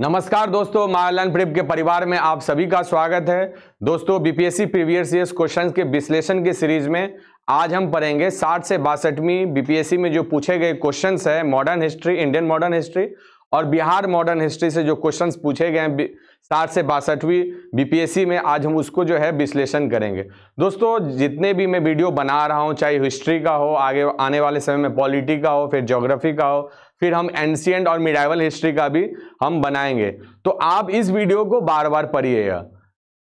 नमस्कार दोस्तों मायालन प्रिप के परिवार में आप सभी का स्वागत है दोस्तों बीपीएससी प्रीवियस ईयर्स क्वेश्चंस के विश्लेषण के सीरीज में आज हम पढ़ेंगे 60 से बासठवीं बीपीएससी में जो पूछे गए क्वेश्चंस हैं modern history Indian modern history और बिहार मॉडर्न हिस्ट्री से जो क्वेश्चंस पूछे गए हैं साठ से बासठवीं बीपीएससी में आज हम उसको जो है विश्लेषण करेंगे दोस्तों जितने भी मैं वीडियो बना रहा हूँ चाहे हिस्ट्री का हो आगे आने वाले समय में पॉलिटी का हो फिर जोग्राफी का हो फिर हम एंशियंट और मिडाइवल हिस्ट्री का भी हम बनाएंगे तो आप इस वीडियो को बार बार पढ़िएगा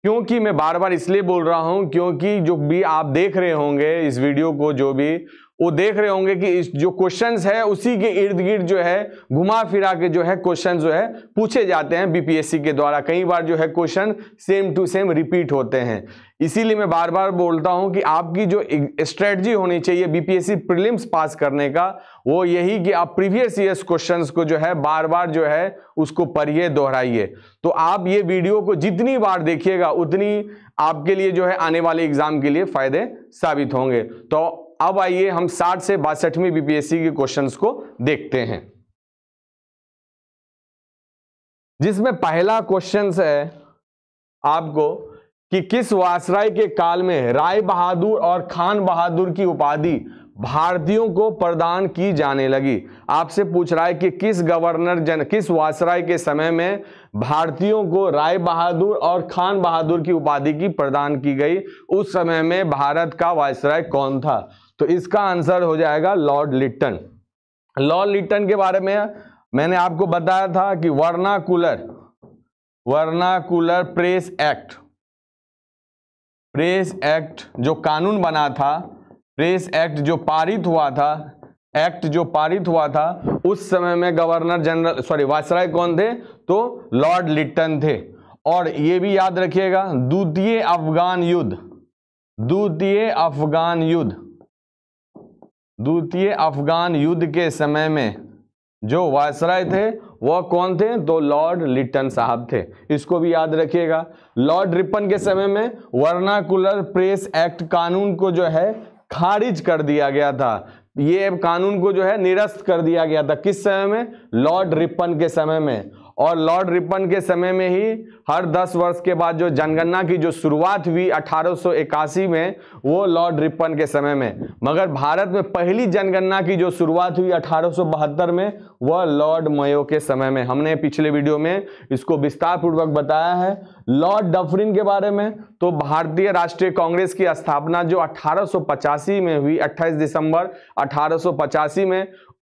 क्योंकि मैं बार बार इसलिए बोल रहा हूँ क्योंकि जो भी आप देख रहे होंगे इस वीडियो को जो भी वो देख रहे होंगे कि इस जो क्वेश्चंस है उसी के इर्द गिर्द जो है घुमा फिरा के जो है क्वेश्चंस जो है पूछे जाते हैं बीपीएससी के द्वारा कई बार जो है question same to same repeat होते हैं इसीलिए मैं बार बार बोलता हूं कि आपकी जो स्ट्रेटजी होनी चाहिए बीपीएससी प्रीलिम्स पास करने का वो यही कि आप प्रीवियस ईयर्स क्वेश्चंस को जो है बार बार जो है उसको पढ़िए दोहराइए तो आप ये वीडियो को जितनी बार देखिएगा उतनी आपके लिए जो है आने वाले एग्जाम के लिए फायदे साबित होंगे तो अब आइए हम साठ से बासठवीं बीपीएससी के क्वेश्चंस को देखते हैं जिसमें पहला क्वेश्चन है आपको कि किस वासराय के काल में राय बहादुर और खान बहादुर की उपाधि भारतीयों को प्रदान की जाने लगी आपसे पूछ रहा है कि किस गवर्नर जन किस वासराय के समय में भारतीयों को राय बहादुर और खान बहादुर की उपाधि की प्रदान की गई उस समय में भारत का वायसराय कौन था तो इसका आंसर हो जाएगा लॉर्ड लिट्टन लॉर्ड लिट्टन के बारे में मैंने आपको बताया था कि vernacular vernacular press act press act जो कानून बना था प्रेस एक्ट जो पारित हुआ था एक्ट जो पारित हुआ था उस समय में गवर्नर जनरल सॉरी वायसराय कौन थे तो लॉर्ड लिट्टन थे और ये भी याद रखिएगा द्वितीय अफगान युद्ध द्वितीय अफगान युद्ध द्वितीय अफगान युद्ध के समय में जो वायसराय थे वह कौन थे तो लॉर्ड लिटन साहब थे इसको भी याद रखिएगा लॉर्ड रिपन के समय में वर्नाकुलर प्रेस एक्ट कानून को जो है खारिज कर दिया गया था ये कानून को जो है निरस्त कर दिया गया था किस समय में लॉर्ड रिपन के समय में और लॉर्ड रिपन के समय में ही हर 10 वर्ष के बाद जो जनगणना की जो शुरुआत हुई अठारह में वो लॉर्ड रिपन के समय में मगर भारत में पहली जनगणना की जो शुरुआत हुई अठारह में वह लॉर्ड मयो के समय में हमने पिछले वीडियो में इसको विस्तार पूर्वक बताया है लॉर्ड डफरिन के बारे में तो भारतीय राष्ट्रीय कांग्रेस की स्थापना जो अठारह में हुई 28 दिसंबर अठारह में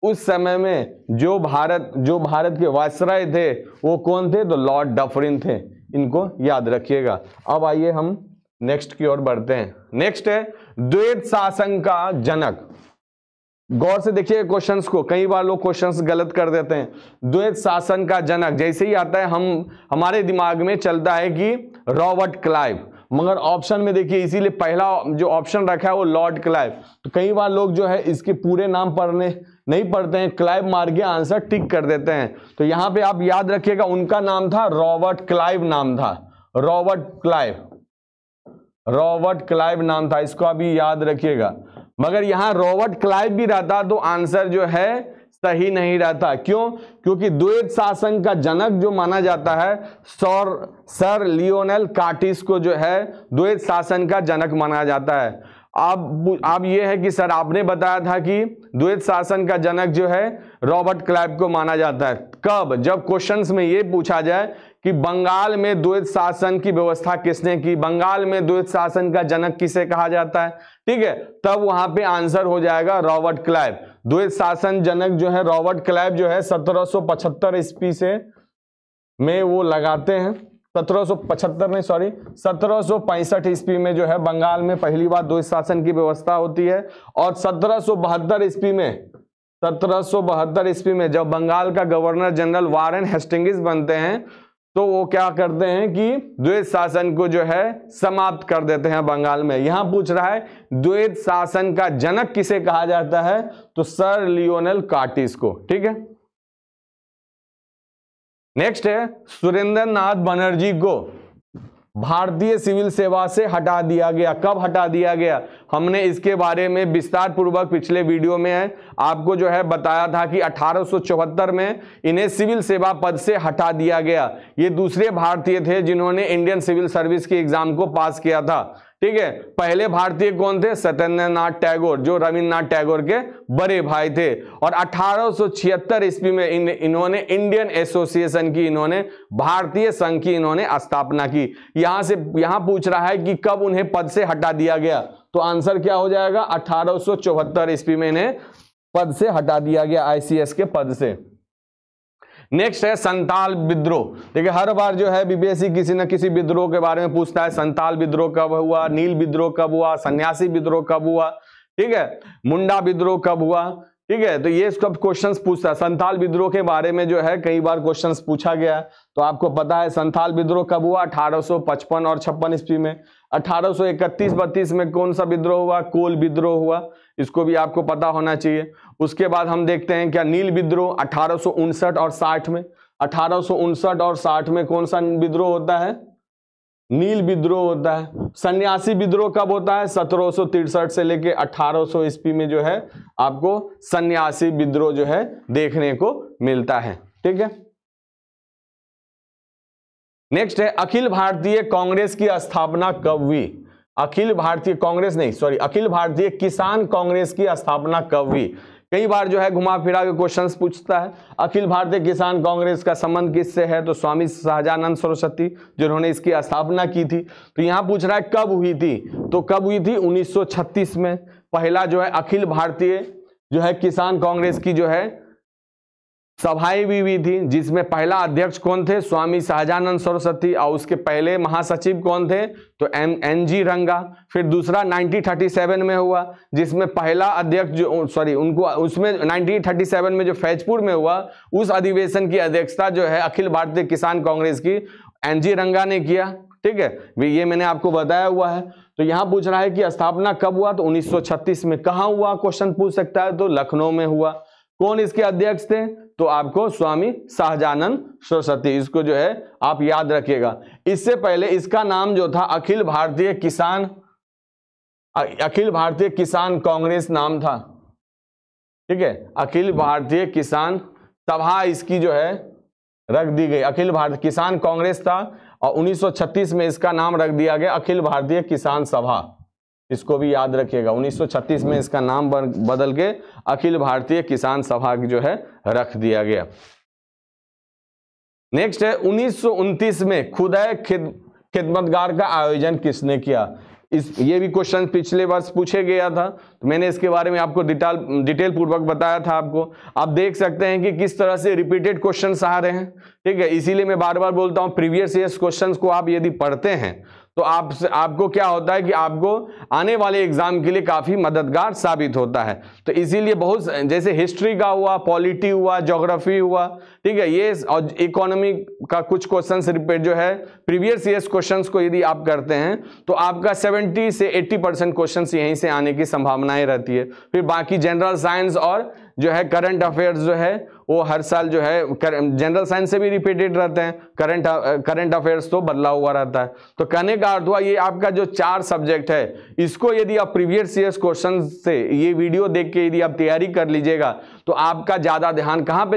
उस समय में जो भारत जो भारत के वायसराय थे वो कौन थे तो लॉर्ड डफरिन थे इनको याद रखिएगा अब आइए हम नेक्स्ट की ओर बढ़ते हैं नेक्स्ट है द्वैत शासन का जनक गौर से देखिए क्वेश्चंस को कई बार लोग क्वेश्चंस गलत कर देते हैं द्वैत शासन का जनक जैसे ही आता है हम हमारे दिमाग में चलता है कि रॉबर्ट क्लाइव मगर ऑप्शन में देखिए इसीलिए पहला जो ऑप्शन रखा है वो लॉर्ड क्लाइव तो कई बार लोग जो है इसके पूरे नाम पढ़ने नहीं पढ़ते हैं क्लाइव के आंसर टिक कर देते हैं तो यहां पे आप याद रखिएगा उनका नाम था रॉबर्ट क्लाइव नाम था रॉबर्ट क्लाइव रॉबर्ट क्लाइव नाम था इसको अभी याद रखिएगा मगर यहाँ रॉबर्ट क्लाइव भी रहता तो आंसर जो है सही नहीं रहता क्यों क्योंकि द्वैत शासन का जनक जो माना जाता है सर सर लियोनेल कार्टिस को जो है द्वैत शासन का जनक माना जाता है अब अब ये है कि सर आपने बताया था कि द्वैत शासन का जनक जो है रॉबर्ट क्लाइव को माना जाता है कब जब क्वेश्चंस में ये पूछा जाए कि बंगाल में द्वैत शासन की व्यवस्था किसने की बंगाल में द्वैत शासन का जनक किसे कहा जाता है ठीक है तब वहां पे आंसर हो जाएगा रॉबर्ट क्लाइव द्वैत शासन जनक जो है रॉबर्ट क्लैब जो है सत्रह पचहत्तर ईस्वी से में वो लगाते हैं 1775 नहीं सॉरी सत्रह ईस्वी में जो है बंगाल में पहली बार दो शासन की व्यवस्था होती है और सत्रह ईस्वी में सत्रह ईस्वी में जब बंगाल का गवर्नर जनरल वारेन हेस्टिंगिस बनते हैं तो वो क्या करते हैं कि द्वैत शासन को जो है समाप्त कर देते हैं बंगाल में यहां पूछ रहा है द्वैत शासन का जनक किसे कहा जाता है तो सर लियोनल कार्टिस को ठीक है नेक्स्ट है सुरेंद्र नाथ बनर्जी को भारतीय सिविल सेवा से हटा दिया गया कब हटा दिया गया हमने इसके बारे में विस्तार पूर्वक पिछले वीडियो में है आपको जो है बताया था कि अठारह में इन्हें सिविल सेवा पद से हटा दिया गया ये दूसरे भारतीय थे जिन्होंने इंडियन सिविल सर्विस के एग्जाम को पास किया था ठीक है पहले भारतीय कौन थे सत्येंद्र नाथ टैगोर जो रविन्द्रनाथ टैगोर के बड़े भाई थे और अठारह ईस्वी में इन इन्होंने इंडियन एसोसिएशन की इन्होंने भारतीय संघ की इन्होंने स्थापना की यहां से यहां पूछ रहा है कि कब उन्हें पद से हटा दिया गया तो आंसर क्या हो जाएगा अठारह ईस्वी में इन्हें पद से हटा दिया गया आईसीएस के पद से नेक्स्ट है संताल विद्रोह देखिए हर बार जो है बीबीएसई e किसी न किसी विद्रोह के बारे में पूछता है संताल विद्रोह कब हुआ नील विद्रोह कब हुआ सन्यासी विद्रोह कब हुआ ठीक है मुंडा विद्रोह कब हुआ ठीक है तो ये सब क्वेश्चन पूछता है संताल विद्रोह के बारे में जो है कई बार क्वेश्चन पूछा गया तो आपको पता है संताल विद्रोह कब हुआ अठारह और छप्पन ईस्वी में अठारह 32 इकतीस बत्तीस में कौन सा विद्रोह हुआ कोल विद्रोह हुआ इसको भी आपको पता होना चाहिए उसके बाद हम देखते हैं क्या नील विद्रोह अठारह और साठ में अठारह और साठ में कौन सा विद्रोह होता है नील विद्रोह होता है सन्यासी विद्रोह कब होता है सत्रह से लेके 1800 ईस्वी में जो है आपको सन्यासी विद्रोह जो है देखने को मिलता है ठीक है नेक्स्ट है अखिल भारतीय कांग्रेस की स्थापना कब हुई अखिल भारतीय कांग्रेस नहीं सॉरी अखिल भारतीय किसान कांग्रेस की स्थापना कब हुई कई बार जो है घुमा फिरा के क्वेश्चंस पूछता है अखिल भारतीय किसान कांग्रेस का संबंध किससे है तो स्वामी शाहजानंद सरस्वती जिन्होंने इसकी स्थापना की थी तो यहाँ पूछ रहा है कब हुई थी तो कब हुई थी 1936 में पहला जो है अखिल भारतीय जो है किसान कांग्रेस की जो है सभाएं भी थी जिसमें पहला अध्यक्ष कौन थे स्वामी शाहजानंद सरस्वती और उसके पहले महासचिव कौन थे तो एम एन जी रंगा फिर दूसरा 1937 में हुआ जिसमें पहला अध्यक्ष जो सॉरी उनको उसमें 1937 में जो फैजपुर में हुआ उस अधिवेशन की अध्यक्षता जो है अखिल भारतीय किसान कांग्रेस की एन जी रंगा ने किया ठीक है ये मैंने आपको बताया हुआ है तो यहाँ पूछ रहा है कि स्थापना कब हुआ तो उन्नीस में कहाँ हुआ क्वेश्चन पूछ सकता है तो लखनऊ में हुआ कौन इसके अध्यक्ष थे तो आपको स्वामी शाहजानंद सरस्वती इसको जो है आप याद रखिएगा इससे पहले इसका नाम जो था अखिल भारतीय किसान अखिल भारतीय किसान कांग्रेस नाम था ठीक है अखिल भारतीय किसान सभा इसकी जो है रख दी गई अखिल भारत किसान कांग्रेस था और 1936 में इसका नाम रख दिया गया अखिल भारतीय किसान सभा इसको भी याद रखिएगा 1936 में इसका नाम बदल के अखिल भारतीय किसान सभा जो है रख दिया गया नेक्स्ट है उन्नीस में खुदय खिद, खिदमतगार का आयोजन किसने किया इस ये भी क्वेश्चन पिछले वर्ष पूछे गया था तो मैंने इसके बारे में आपको डिटेल डिटेल पूर्वक बताया था आपको आप देख सकते हैं कि किस तरह से रिपीटेड क्वेश्चन आ रहे हैं ठीक है इसीलिए मैं बार बार बोलता हूँ प्रीवियस ईयर क्वेश्चन को आप यदि पढ़ते हैं तो आप आपको क्या होता है कि आपको आने वाले एग्ज़ाम के लिए काफ़ी मददगार साबित होता है तो इसीलिए बहुत जैसे हिस्ट्री का हुआ पॉलिटी हुआ जोग्राफी हुआ ठीक है ये और इकोनॉमी का कुछ क्वेश्चन रिपीट जो है प्रीवियस ईयर्स क्वेश्चन को यदि आप करते हैं तो आपका सेवेंटी से एट्टी परसेंट क्वेश्चन यहीं से आने की संभावनाएं रहती है फिर बाकी जनरल साइंस और जो है करंट अफेयर्स जो है वो हर साल जो है जनरल साइंस से भी रिपीटेड रहते हैं करंट करंट अफेयर्स तो बदला हुआ रहता है तो कहने का अर्थ हुआ ये आपका जो चार सब्जेक्ट है इसको यदि आप प्रीवियस ईयर क्वेश्चन से ये वीडियो देख के यदि आप तैयारी कर लीजिएगा तो आपका ज़्यादा ध्यान कहाँ पे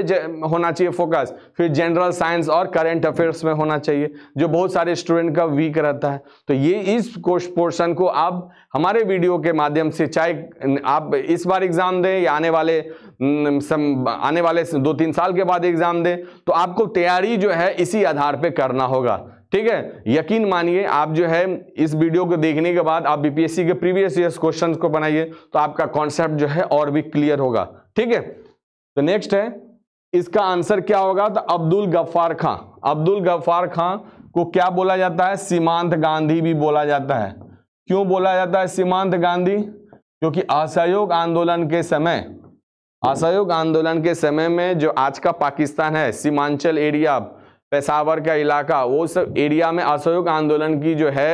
होना चाहिए फोकस फिर जनरल साइंस और करेंट अफेयर्स में होना चाहिए जो बहुत सारे स्टूडेंट का वीक रहता है तो ये इस पोर्शन को आप हमारे वीडियो के माध्यम से चाहे आप इस बार एग्ज़ाम दें या आने वाले सम, आने वाले दो तीन साल के बाद एग्ज़ाम दें तो आपको तैयारी जो है इसी आधार पर करना होगा ठीक है यकीन मानिए आप जो है इस वीडियो को देखने के बाद आप बीपीएससी के प्रीवियस ईयर क्वेश्चंस को बनाइए तो आपका कॉन्सेप्ट जो है और भी क्लियर होगा ठीक है तो नेक्स्ट है इसका आंसर क्या होगा तो अब्दुल गफ्फार खां अब्दुल गफ्फार खां को क्या बोला जाता है सीमांत गांधी भी बोला जाता है क्यों बोला जाता है सीमांत गांधी क्योंकि असहयोग आंदोलन के समय असहयोग आंदोलन के समय में जो आज का पाकिस्तान है सीमांचल एरिया पेशावर का इलाका वो सब एरिया में असहयोग आंदोलन की जो है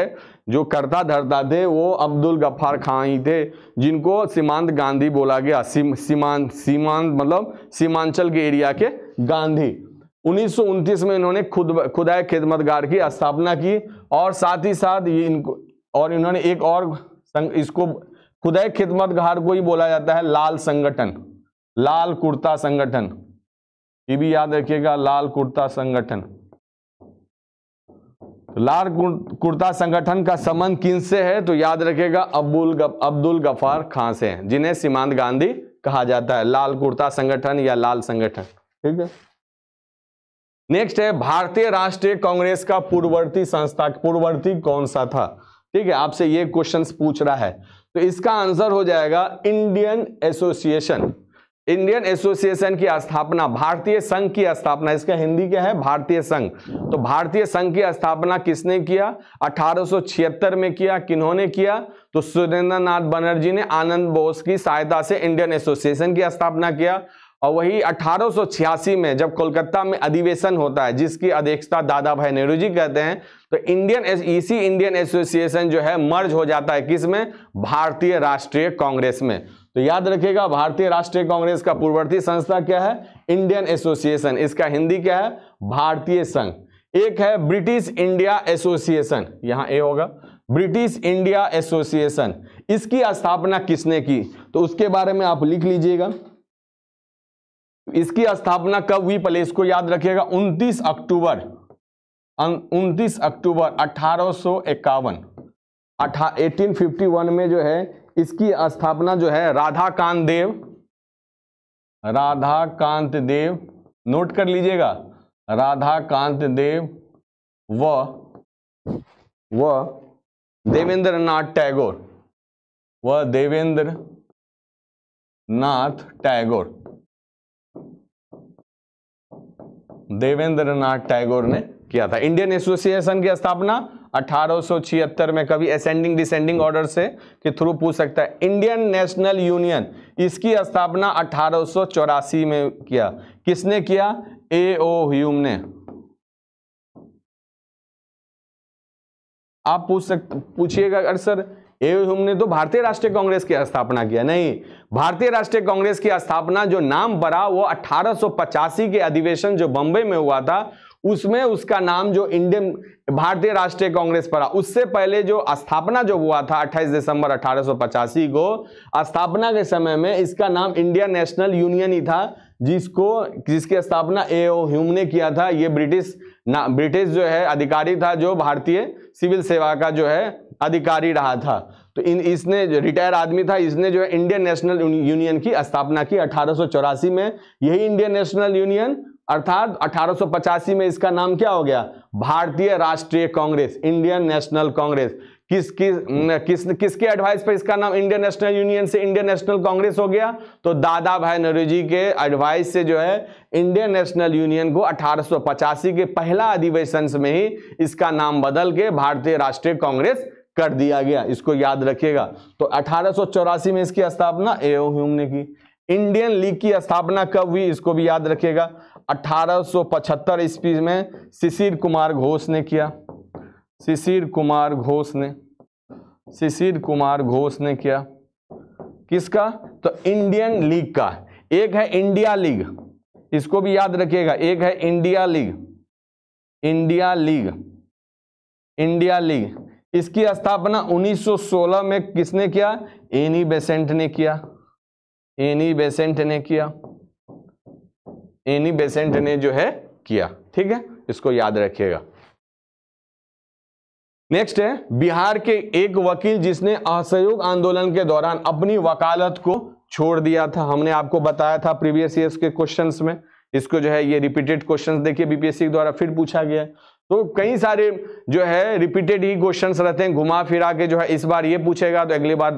जो करता धरता थे वो अब्दुल गफ्फार खां ही थे जिनको सीमांत गांधी बोला गया सीमांत सीमांत मतलब सीमांचल के एरिया के गांधी उन्नीस में इन्होंने खुद खुदाए खिदमतगार की स्थापना की और साथ ही साथ ये इनको और इन्होंने एक और संग, इसको खुदाए खिदमतगार को ही बोला जाता है लाल संगठन लाल कुर्ता संगठन ये भी याद रखिएगा लाल कुर्ता संगठन लाल कुर्ता संगठन का संबंध किन से है तो याद रखेगा अब्दुल गफ, अब्दुल गफार खां से हैं जिन्हें सीमांत गांधी कहा जाता है लाल कुर्ता संगठन या लाल संगठन ठीक है नेक्स्ट है भारतीय राष्ट्रीय कांग्रेस का पूर्ववर्ती संस्था पूर्ववर्ती कौन सा था ठीक है आपसे ये क्वेश्चन पूछ रहा है तो इसका आंसर हो जाएगा इंडियन एसोसिएशन इंडियन एसोसिएशन की स्थापना भारतीय संघ की स्थापना इसका हिंदी क्या है भारतीय संघ तो भारतीय संघ की स्थापना किसने किया 1876 में किया किन्होंने किया तो सुरेंद्र नाथ बनर्जी ने आनंद बोस की सहायता से इंडियन एसोसिएशन की स्थापना किया और वही 1886 में जब कोलकाता में अधिवेशन होता है जिसकी अध्यक्षता दादा भाई नेहरू जी कहते हैं तो इंडियन इसी इंडियन एसोसिएशन जो है मर्ज हो जाता है किस में भारतीय राष्ट्रीय कांग्रेस में तो याद रखिएगा भारतीय राष्ट्रीय कांग्रेस का पूर्ववर्ती संस्था क्या है इंडियन एसोसिएशन इसका हिंदी क्या है भारतीय संघ एक है ब्रिटिश इंडिया एसोसिएशन यहां ए होगा ब्रिटिश इंडिया एसोसिएशन इसकी स्थापना किसने की तो उसके बारे में आप लिख लीजिएगा इसकी स्थापना कब हुई पहले इसको याद रखिएगा 29 अक्टूबर 29 अक्टूबर अठारह सौ इक्यावन में जो है इसकी स्थापना जो है राधाकांत देव राधाकांत देव नोट कर लीजिएगा राधाकांत देव व व देवेंद्र नाथ टैगोर व देवेंद्र नाथ टैगोर देवेंद्र नाथ टैगोर ने किया था इंडियन एसोसिएशन की स्थापना 1876 में कभी असेंडिंग डिसेंडिंग ऑर्डर से के थ्रू पूछ सकता है इंडियन नेशनल यूनियन इसकी स्थापना अठारह में किया किसने किया ए ओ ह्यूम ने आप पूछ सकते पूछिएगा अगर सर ए ह्यूम ने तो भारतीय राष्ट्रीय कांग्रेस की स्थापना किया नहीं भारतीय राष्ट्रीय कांग्रेस की स्थापना जो नाम पड़ा वो अठारह के अधिवेशन जो बंबई में हुआ था उसमें उसका नाम जो इंडियन भारतीय राष्ट्रीय कांग्रेस पर उससे पहले जो स्थापना जो हुआ था 28 दिसंबर अठारह को स्थापना के समय में इसका नाम इंडियन नेशनल यूनियन ही था जिसको जिसकी स्थापना ए ओ ह्यूम ने किया था ये ब्रिटिश ना ब्रिटिश जो है अधिकारी था जो भारतीय सिविल सेवा का जो है अधिकारी रहा था तो इन इसने जो रिटायर आदमी था इसने जो है इंडियन नेशनल यूनियन की स्थापना की अठारह में यही इंडियन नेशनल यूनियन अर्थात अठारह में इसका नाम क्या हो गया भारतीय राष्ट्रीय कांग्रेस इंडियन नेशनल कांग्रेस किस किस किस किसके एडवाइस पर इसका नाम इंडियन नेशनल यूनियन से इंडियन नेशनल कांग्रेस हो गया तो दादा भाई नेहरू जी के एडवाइस से जो है इंडियन नेशनल यूनियन को अठारह के पहला अधिवेशन में ही इसका नाम बदल के भारतीय राष्ट्रीय कांग्रेस कर दिया गया इसको याद रखिएगा तो अठारह में इसकी स्थापना एओ ह्यूम ने की इंडियन लीग की स्थापना कब हुई इसको भी याद रखिएगा 1875 ईस्वी में शिशिर कुमार घोष ने किया शिशिर कुमार घोष ने शिशिर कुमार घोष ने किया किसका तो इंडियन लीग का एक है इंडिया लीग इसको भी याद रखिएगा एक है India League India League India League इसकी स्थापना 1916 में किसने किया एनी बेसेंट ने किया एनी बेसेंट ने किया एनी बेसेंट ने जो है किया ठीक है इसको याद रखिएगा नेक्स्ट है बिहार के एक वकील जिसने असहयोग आंदोलन के दौरान अपनी वकालत को छोड़ दिया था हमने आपको बताया था प्रीवियस ईयर के क्वेश्चंस में इसको जो है ये रिपीटेड क्वेश्चंस देखिए बीपीएससी द्वारा फिर पूछा गया तो कई सारे जो है रिपीटेड ही क्वेश्चन रहते हैं घुमा फिरा के जो है इस बार ये पूछेगा तो अगली बार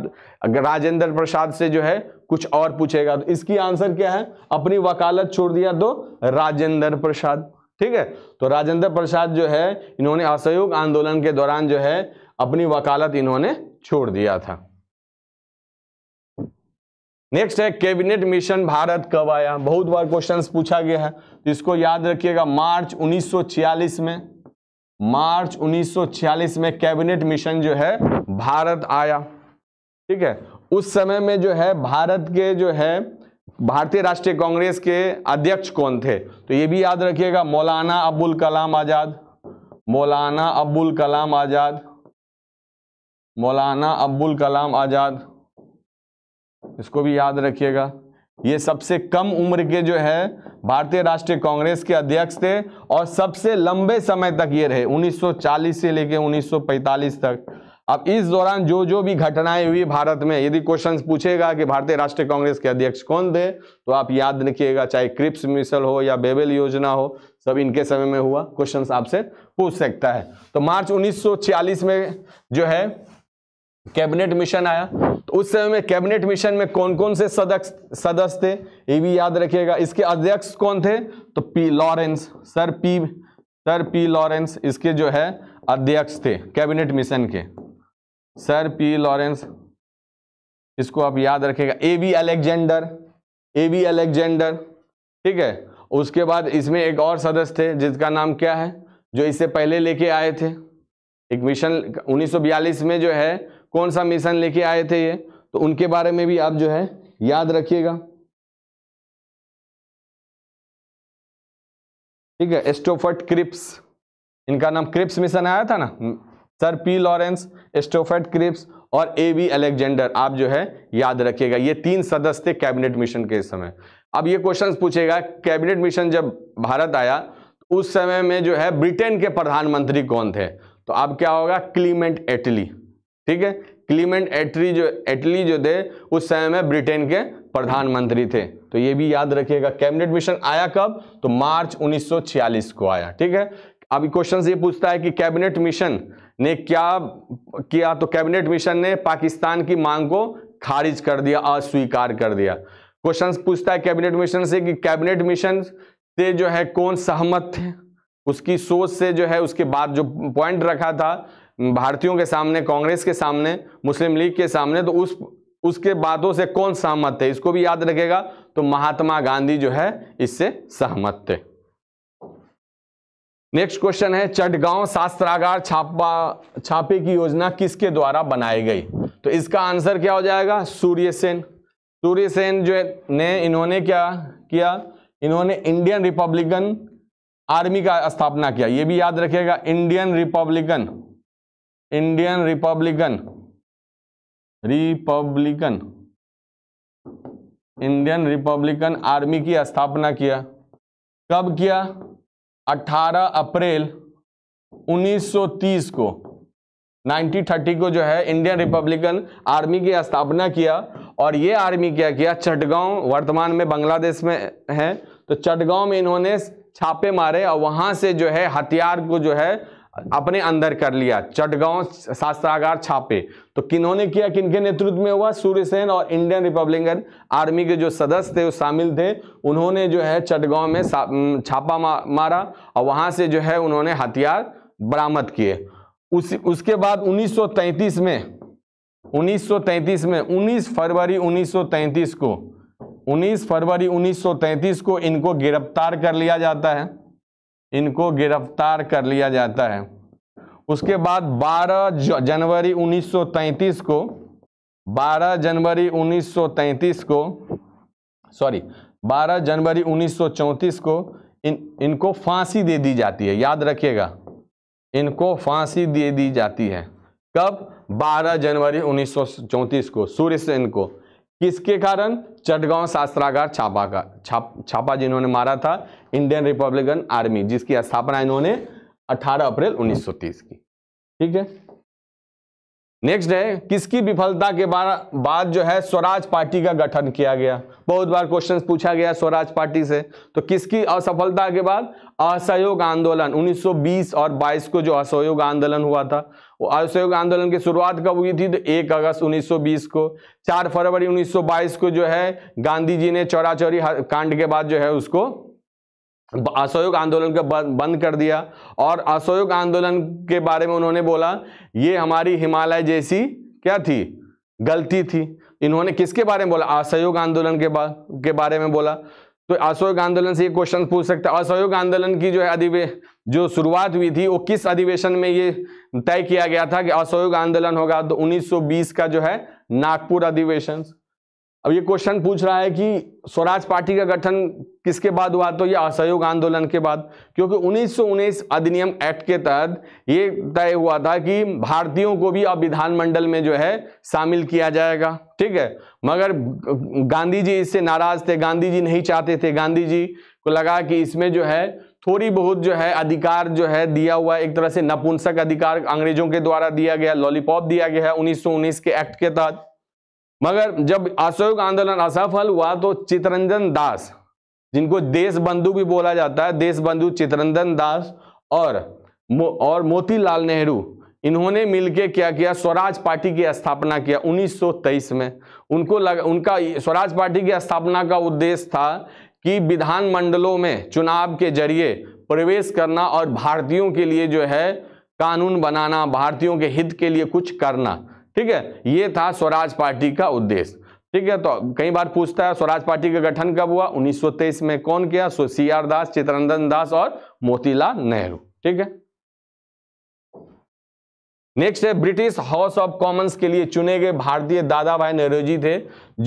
राजेंद्र प्रसाद से जो है कुछ और पूछेगा तो इसकी आंसर क्या है अपनी वकालत छोड़ दिया तो राजेंद्र प्रसाद ठीक है तो राजेंद्र प्रसाद जो है इन्होंने असहयोग आंदोलन के दौरान जो है अपनी वकालत इन्होंने छोड़ दिया था नेक्स्ट है कैबिनेट मिशन भारत कब आया बहुत बार क्वेश्चंस पूछा गया है तो इसको याद रखिएगा मार्च 1946 में मार्च 1946 में कैबिनेट मिशन जो है भारत आया ठीक है उस समय में जो है भारत के जो है भारतीय राष्ट्रीय कांग्रेस के अध्यक्ष कौन थे तो ये भी याद रखिएगा मौलाना अबुल कलाम आज़ाद मौलाना अबुल कलाम आज़ाद मौलाना अबुल कलाम आज़ाद इसको भी याद रखिएगा ये सबसे कम उम्र के जो है भारतीय राष्ट्रीय कांग्रेस के अध्यक्ष थे और सबसे लंबे समय तक ये रहे 1940 से लेकर 1945 तक अब इस दौरान जो जो भी घटनाएं हुई भारत में यदि क्वेश्चन पूछेगा कि भारतीय राष्ट्रीय कांग्रेस के अध्यक्ष कौन थे तो आप याद रखिएगा चाहे क्रिप्स मिसल हो या बेबेल योजना हो सब इनके समय में हुआ क्वेश्चन आपसे पूछ सकता है तो मार्च उन्नीस में जो है कैबिनेट मिशन आया तो उस समय में कैबिनेट मिशन में कौन कौन से सदस्य सदस्य थे ये भी याद रखिएगा इसके अध्यक्ष कौन थे तो P Lawrence sir P sir P Lawrence इसके जो है अध्यक्ष थे कैबिनेट मिशन के सर पी लॉरेंस इसको आप याद रखेगा A B Alexander A B Alexander ठीक है उसके बाद इसमें एक और सदस्य थे जिसका नाम क्या है जो इससे पहले लेके आए थे एक मिशन 1942 में जो है कौन सा मिशन लेके आए थे ये तो उनके बारे में भी आप जो है याद रखिएगा ठीक है एस्टोफर्ट क्रिप्स इनका नाम क्रिप्स मिशन आया था ना sir P Lawrence Stafford Cripps और ए बी अलेक्जेंडर आप जो है याद रखिएगा ये तीन सदस्य थे कैबिनेट मिशन के समय अब ये क्वेश्चन पूछेगा कैबिनेट मिशन जब भारत आया तो उस समय में जो है ब्रिटेन के प्रधानमंत्री कौन थे तो अब क्या होगा क्लीमेंट एटली ठीक है क्लीमेंट एटली जो एटली जो थे उस समय में ब्रिटेन के प्रधानमंत्री थे तो ये भी याद रखिएगा कैबिनेट मिशन आया कब तो मार्च 1946 को आया ठीक है अभी क्वेश्चन ये पूछता है कि कैबिनेट मिशन ने क्या किया तो कैबिनेट मिशन ने पाकिस्तान की मांग को खारिज कर दिया अस्वीकार कर दिया क्वेश्चन पूछता है कैबिनेट मिशन से कि कैबिनेट मिशन से जो है कौन सहमत थे उसकी सोच से जो है उसके बाद जो पॉइंट रखा था भारतीयों के सामने कांग्रेस के सामने मुस्लिम लीग के सामने तो उस उसके बातों से कौन सहमत थे इसको भी याद रखेगा तो महात्मा गांधी जो है इससे सहमत थे नेक्स्ट क्वेश्चन है चटगांव शास्त्रागार छापा छापे की योजना किसके द्वारा बनाई गई तो इसका आंसर क्या हो जाएगा सूर्य सेन सूर्य सेन जो ने इन्होंने क्या किया इन्होंने इंडियन रिपब्लिकन आर्मी का स्थापना किया ये भी याद रखिएगा Indian Republican Indian Republican Republican Indian Republican Army की स्थापना किया कब किया 18 अप्रैल 1930 को 1930 को जो है इंडियन रिपब्लिकन आर्मी की स्थापना किया और ये आर्मी क्या किया चटगांव वर्तमान में बांग्लादेश में है तो चटगांव में इन्होंने छापे मारे और वहां से जो है हथियार को जो है अपने अंदर कर लिया चटगांव शास्त्रागार छापे तो किन्होंने किया किनके नेतृत्व में हुआ सूर्यसेन और इंडियन रिपब्लिकन आर्मी के जो सदस्य थे वो शामिल थे उन्होंने जो है चटगांव में छापा मारा और वहां से जो है उन्होंने हथियार बरामद किए उस उसके बाद 1933 में 1933 में 19 फरवरी 1933 को 19 फरवरी 1933 को इनको गिरफ्तार कर लिया जाता है इनको गिरफ्तार कर लिया जाता है उसके बाद 12 जनवरी 1933 को 12 जनवरी 1933 को सॉरी 12 जनवरी 1934 को इन इनको फांसी दे दी जाती है याद रखिएगा इनको फांसी दे दी जाती है कब 12 जनवरी 1934 को सूर्य सेन को किसके कारण चटगांव शास्त्रागार छापा का छापा छापा जिन्होंने मारा था इंडियन रिपब्लिकन आर्मी जिसकी स्थापना इन्होंने 18 अप्रैल 1930 की ठीक है नेक्स्ट है किसकी विफलता के बाद जो है स्वराज पार्टी का गठन किया गया बहुत बार क्वेश्चन पूछा गया स्वराज पार्टी से तो किसकी असफलता के बाद असहयोग आंदोलन 1920 और 22 को जो असहयोग आंदोलन हुआ था वो असहयोग आंदोलन की शुरुआत कब हुई थी तो एक अगस्त 1920 को 4 फरवरी 1922 को जो है गांधी जी ने चौरा चौरी कांड के बाद जो है उसको असहयोग आंदोलन का बंद कर दिया और असहयोग आंदोलन के बारे में उन्होंने बोला ये हमारी हिमालय जैसी क्या थी गलती थी इन्होंने किसके बारे में बोला असहयोग आंदोलन के, बा, के बारे में बोला तो असहयोग आंदोलन से ये क्वेश्चन पूछ सकते हैं असहयोग आंदोलन की जो है अधिवे जो शुरुआत हुई थी वो किस अधिवेशन में ये तय किया गया था कि असहयोग आंदोलन होगा तो 1920 का जो है नागपुर अधिवेशन अब ये क्वेश्चन पूछ रहा है कि स्वराज पार्टी का गठन किसके बाद हुआ तो ये असहयोग आंदोलन के बाद क्योंकि उन्नीस अधिनियम एक्ट के तहत ये तय हुआ था कि भारतीयों को भी अब विधानमंडल में जो है शामिल किया जाएगा ठीक है मगर गांधी जी इससे नाराज थे गांधी जी नहीं चाहते थे गांधी जी को लगा कि इसमें जो है थोड़ी बहुत जो है अधिकार जो है दिया हुआ एक तरह से नपुंसक अधिकार अंग्रेजों के द्वारा दिया गया लॉलीपॉप दिया गया है उन्नीस के एक्ट के तहत मगर जब असहयोग आंदोलन असफल हुआ तो चितरंजन दास जिनको देश बंधु भी बोला जाता है देश बंधु चितरंजन दास और मो, और मोतीलाल नेहरू इन्होंने मिलकर क्या किया स्वराज पार्टी की स्थापना किया 1923 में उनको लग, उनका स्वराज पार्टी की स्थापना का उद्देश्य था कि विधानमंडलों में चुनाव के जरिए प्रवेश करना और भारतीयों के लिए जो है कानून बनाना भारतीयों के हित के लिए कुछ करना ठीक है ये था स्वराज पार्टी का उद्देश्य ठीक है तो कई बार पूछता है स्वराज पार्टी का गठन कब हुआ 1923 में कौन किया सो सी आर दास चित्रंदन दास और मोतीलाल नेहरू ठीक है नेक्स्ट है ब्रिटिश हाउस ऑफ कॉमन्स के लिए चुने गए भारतीय दादा भाई नेहरू जी थे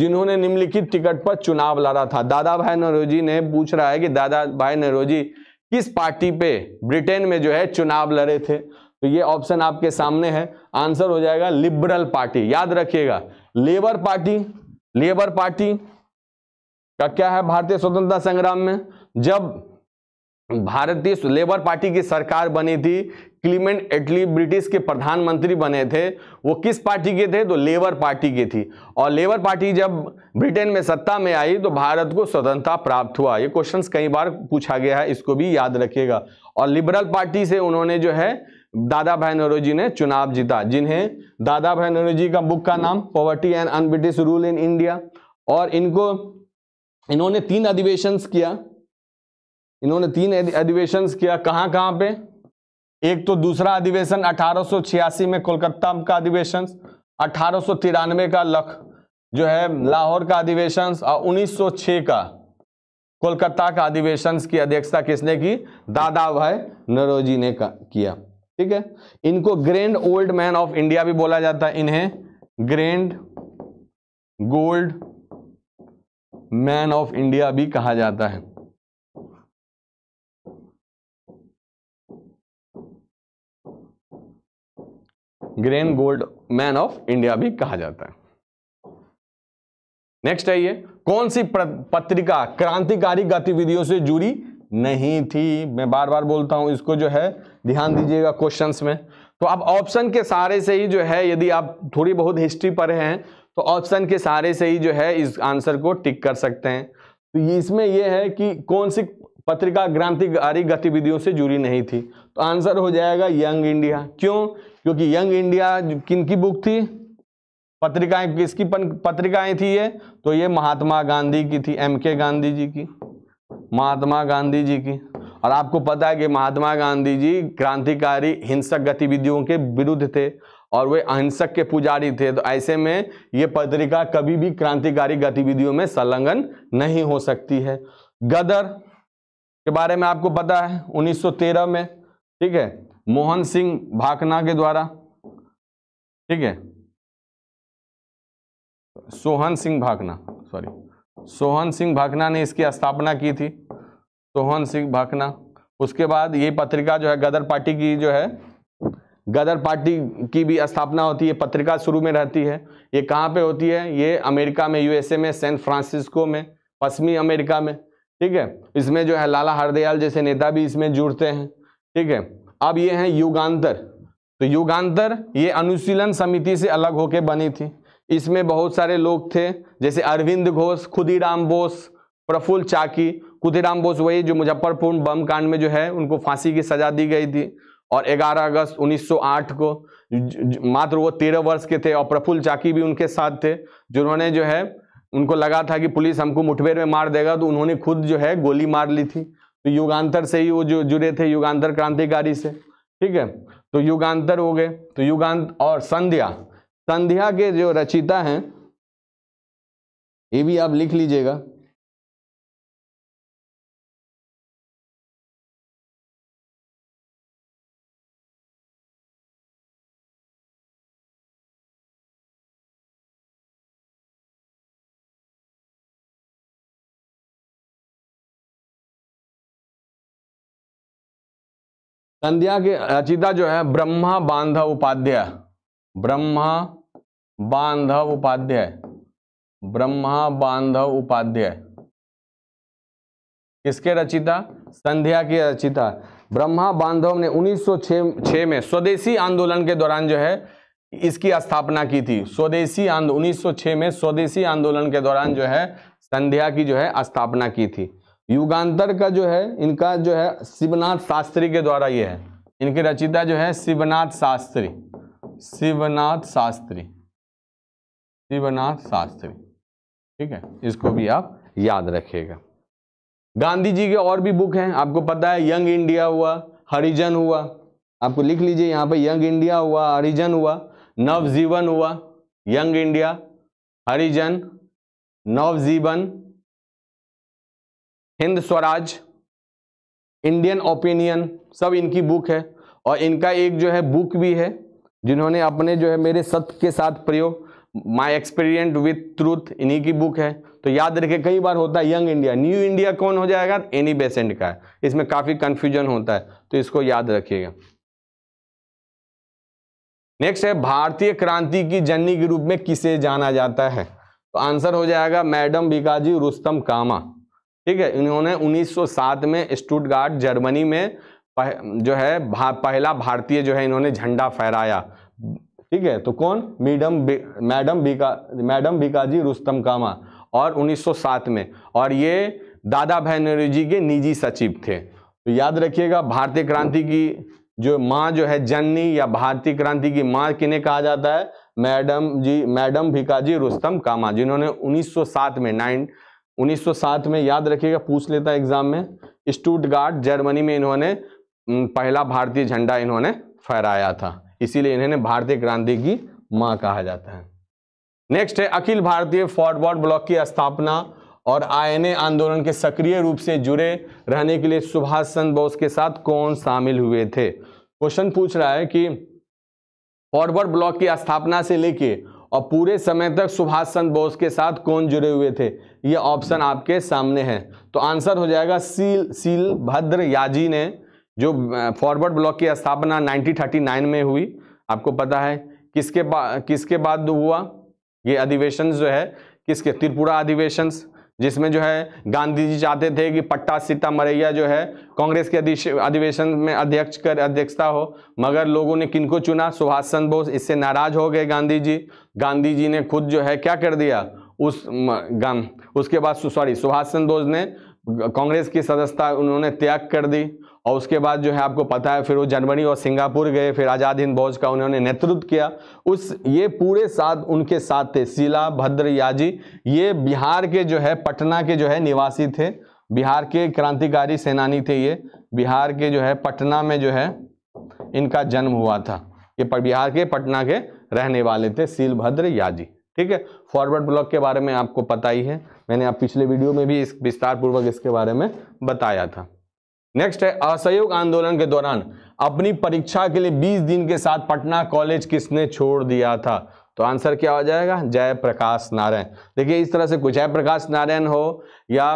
जिन्होंने निम्नलिखित टिकट पर चुनाव लड़ा था दादा भाई नेहरू जी ने पूछ रहा है कि दादा भाई नेहरू जी किस पार्टी पे ब्रिटेन में जो है चुनाव लड़े थे तो ये ऑप्शन आपके सामने है आंसर हो जाएगा लिबरल पार्टी याद रखिएगा लेबर पार्टी लेबर पार्टी का क्या है भारतीय स्वतंत्रता संग्राम में जब भारतीय लेबर पार्टी की सरकार बनी थी क्लीमेंट एटली ब्रिटिश के प्रधानमंत्री बने थे वो किस पार्टी के थे तो लेबर पार्टी के थी और लेबर पार्टी जब ब्रिटेन में सत्ता में आई तो भारत को स्वतंत्रता प्राप्त हुआ ये क्वेश्चंस कई बार पूछा गया है इसको भी याद रखिएगा और लिबरल पार्टी से उन्होंने जो है दादा भाई नरोजी ने चुनाव जीता जिन्हें दादा भाई नरोजी का बुक का नाम poverty and un-British rule in India और इनको इन्होंने तीन अधिवेशन किया इन्होंने तीन अधिवेशन किया कहाँ कहाँ पे एक तो दूसरा अधिवेशन 1886 में कोलकाता का अधिवेशन अठारह का लख जो है लाहौर का अधिवेशन और 1906 का कोलकाता का अधिवेशन की अध्यक्षता किसने की दादा भाई नरोजी ने किया ठीक है इनको grand old man of India भी बोला जाता है इन्हें grand gold man of India भी कहा जाता है grand gold man of India भी कहा जाता है नेक्स्ट आइए कौन सी पत्रिका क्रांतिकारी गतिविधियों से जुड़ी नहीं थी मैं बार बार बोलता हूं इसको जो है ध्यान दीजिएगा क्वेश्चंस में तो आप ऑप्शन के सारे से ही जो है यदि आप थोड़ी बहुत हिस्ट्री पढ़े हैं तो ऑप्शन के सारे से ही जो है इस आंसर को टिक कर सकते हैं तो इसमें यह है कि कौन सी पत्रिका क्रांतिकारी गतिविधियों से जुड़ी नहीं थी तो आंसर हो जाएगा यंग इंडिया क्यों क्योंकि यंग इंडिया किन की बुक थी पत्रिकाएं किसकी पत्रिकाएं थी ये तो ये महात्मा गांधी की थी एम के गांधी जी की महात्मा गांधी जी की और आपको पता है कि महात्मा गांधी जी क्रांतिकारी हिंसक गतिविधियों के विरुद्ध थे और वे अहिंसक के पुजारी थे तो ऐसे में ये पत्रिका कभी भी क्रांतिकारी गतिविधियों में संलग्न नहीं हो सकती है गदर के बारे में आपको पता है 1913 में ठीक है मोहन सिंह भाकना के द्वारा ठीक है सोहन सिंह भाकना सॉरी सोहन सिंह भाकना ने इसकी स्थापना की थी सोहन सिंह भाकना उसके बाद ये पत्रिका जो है गदर पार्टी की जो है गदर पार्टी की भी स्थापना होती है पत्रिका शुरू में रहती है ये कहाँ पे होती है ये अमेरिका में यूएसए में सैन फ्रांसिस्को में पश्चिमी अमेरिका में ठीक है इसमें जो है लाला हरदयाल जैसे नेता भी इसमें जुड़ते हैं ठीक है अब ये हैं युगान्तर तो युगान्तर ये अनुशीलन समिति से अलग होके बनी थी इसमें बहुत सारे लोग थे जैसे अरविंद घोष खुदीराम बोस प्रफुल्ल चाकी खुदीराम बोस वही जो मुजफ्फरपुर बम कांड में जो है उनको फांसी की सजा दी गई थी और 11 अगस्त 1908 को मात्र वो 13 वर्ष के थे और प्रफुल्ल चाकी भी उनके साथ थे जिन्होंने जो है उनको लगा था कि पुलिस हमको मुठभेड़ में मार देगा तो उन्होंने खुद जो है गोली मार ली थी तो युगांतर से ही वो जो जुड़े थे युगान्तर क्रांतिकारी से ठीक है तो युगान्तर हो गए तो युगान्त और संध्या संध्या के जो रचिता हैं ये भी आप लिख लीजिएगा संध्या के रचिता जो है ब्रह्मा बांधव उपाध्याय ब्रह्मा बांधव उपाध्याय ब्रह्मा बांधव उपाध्याय किसके रचिता संध्या की रचिता ब्रह्मा बांधव ने 1906 में स्वदेशी आंदोलन के दौरान जो है इसकी स्थापना की थी स्वदेशी आंदोलन 1906 में स्वदेशी आंदोलन के दौरान जो है संध्या की जो है स्थापना की थी युगांतर का जो है इनका जो है शिवनाथ शास्त्री के द्वारा ये है इनके रचिता जो है शिवनाथ शास्त्री शिवनाथ शास्त्री शिवनाथ शास्त्री ठीक है इसको भी आप याद रखिएगा गांधी जी के और भी बुक हैं आपको पता है यंग इंडिया हुआ हरिजन हुआ आपको लिख लीजिए यहाँ पे यंग इंडिया हुआ हरिजन हुआ नवजीवन हुआ Young India Harijan Navjivan Hind Swaraj Indian Opinion सब इनकी बुक है और इनका एक जो है बुक भी है जिन्होंने अपने जो है मेरे सत्य के साथ प्रयोग माय एक्सपेरियंट विथ ट्रूथ इन्हीं की बुक है तो याद रखे कई बार होता है यंग इंडिया न्यू इंडिया कौन हो जाएगा एनी बेसेंट का है इसमें काफ़ी कंफ्यूजन होता है तो इसको याद रखिएगा नेक्स्ट है भारतीय क्रांति की जननी के रूप में किसे जाना जाता है तो आंसर हो जाएगा मैडम बीकाजी रुस्तम कामा ठीक है इन्होंने 1907 में स्टूटगार्ड जर्मनी में पह, जो है भा, पहला भारतीय जो है इन्होंने झंडा फहराया ठीक है तो कौन मीडम बी, मैडम बीका मैडम बीकाजी रुस्तम कामा और 1907 में और ये दादा जी के निजी सचिव थे तो याद रखिएगा भारतीय क्रांति की जो माँ जो है जननी या भारतीय क्रांति की माँ किन्हें कहा जाता है मैडम जी मैडम भिकाजी रुस्तम कामा जिन्होंने 1907 में नाइन 1907 में याद रखिएगा पूछ लेता एग्जाम में स्टूटगार्ड जर्मनी में इन्होंने पहला भारतीय झंडा इन्होंने फहराया था इसीलिए इन्हें भारतीय क्रांति की माँ कहा जाता है नेक्स्ट है अखिल भारतीय फॉरवर्ड ब्लॉक की स्थापना और आईएनए आंदोलन के सक्रिय रूप से जुड़े रहने के लिए सुभाष चंद्र बोस के साथ कौन शामिल हुए थे क्वेश्चन पूछ रहा है कि फॉरवर्ड ब्लॉक की स्थापना से लेके और पूरे समय तक सुभाष चंद्र बोस के साथ कौन जुड़े हुए थे ये ऑप्शन आपके सामने है तो आंसर हो जाएगा सील सील भद्र याजी ने जो फॉरवर्ड ब्लॉक की स्थापना 1939 में हुई आपको पता है किसके बा, किसके बाद हुआ ये अधिवेशन जो है किसके त्रिपुरा अधिवेशन जिसमें जो है गांधी जी चाहते थे कि पट्टा सीता मरैया जो है कांग्रेस के अधिवेशन में अध्यक्ष कर अध्यक्षता हो मगर लोगों ने किनको चुना सुभाष चंद्र बोस इससे नाराज हो गए गांधी जी गांधी जी ने खुद जो है क्या कर दिया उस गां उसके बाद सॉरी सुभाष चंद्र बोस ने कांग्रेस की सदस्यता उन्होंने त्याग कर दी और उसके बाद जो है आपको पता है फिर वो जर्मनी और सिंगापुर गए फिर आज़ाद हिंद फौज का उन्होंने नेतृत्व किया उस ये पूरे साथ उनके साथ थे शीला भद्र याजी ये बिहार के जो है पटना के जो है निवासी थे बिहार के क्रांतिकारी सेनानी थे ये बिहार के जो है पटना में जो है इनका जन्म हुआ था ये बिहार के पटना के रहने वाले थे सीलभद्र याजी ठीक है फॉरवर्ड ब्लॉक के बारे में आपको पता ही है मैंने आप पिछले वीडियो में भी इस विस्तार पूर्वक इसके बारे में बताया था नेक्स्ट है असहयोग आंदोलन के दौरान अपनी परीक्षा के लिए 20 दिन के साथ पटना कॉलेज किसने छोड़ दिया था तो आंसर क्या हो जाएगा जयप्रकाश नारायण देखिए इस तरह से कुछ जयप्रकाश नारायण हो या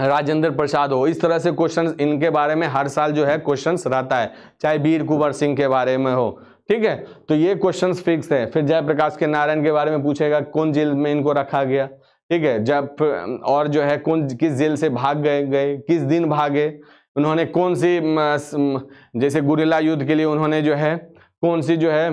राजेंद्र प्रसाद हो इस तरह से क्वेश्चन इनके बारे में हर साल जो है क्वेश्चन रहता है चाहे वीर कुंवर सिंह के बारे में हो ठीक है तो ये क्वेश्चन फिक्स है फिर जयप्रकाश के नारायण के बारे में पूछेगा कौन जेल में इनको रखा गया ठीक है जब और जो है कौन किस जेल से भाग गए गए किस दिन भागे उन्होंने कौन सी जैसे गुरिला युद्ध के लिए उन्होंने जो है कौन सी जो है